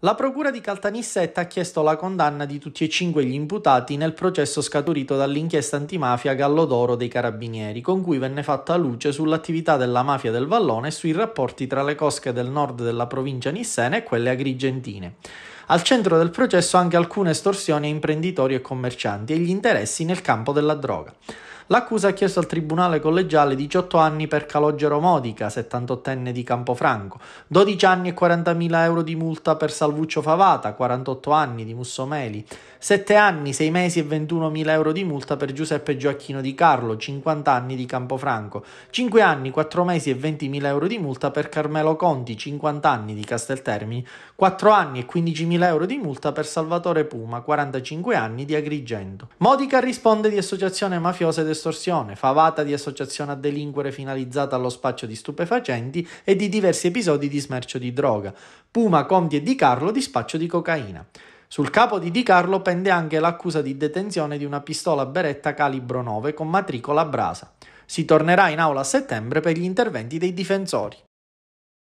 La Procura di Caltanissetta ha chiesto la condanna di tutti e cinque gli imputati nel processo scaturito dall'inchiesta antimafia Gallo d'Oro dei Carabinieri, con cui venne fatta luce sull'attività della mafia del Vallone e sui rapporti tra le cosche del nord della provincia nissena e quelle agrigentine. Al centro del processo anche alcune estorsioni a imprenditori e commercianti e gli interessi nel campo della droga l'accusa ha chiesto al tribunale collegiale 18 anni per Calogero Modica, 78enne di Campofranco, 12 anni e 40.000 euro di multa per Salvuccio Favata, 48 anni di Mussomeli, 7 anni, 6 mesi e 21.000 euro di multa per Giuseppe Gioacchino di Carlo, 50 anni di Campofranco, 5 anni, 4 mesi e 20.000 euro di multa per Carmelo Conti, 50 anni di Casteltermini, 4 anni e 15.000 euro di multa per Salvatore Puma, 45 anni di Agrigento. Modica risponde di associazione mafiosa ed estorsione, favata di associazione a delinquere finalizzata allo spaccio di stupefacenti e di diversi episodi di smercio di droga. Puma Conti e Di Carlo di spaccio di cocaina. Sul capo di Di Carlo pende anche l'accusa di detenzione di una pistola beretta calibro 9 con matricola brasa. Si tornerà in aula a settembre per gli interventi dei difensori.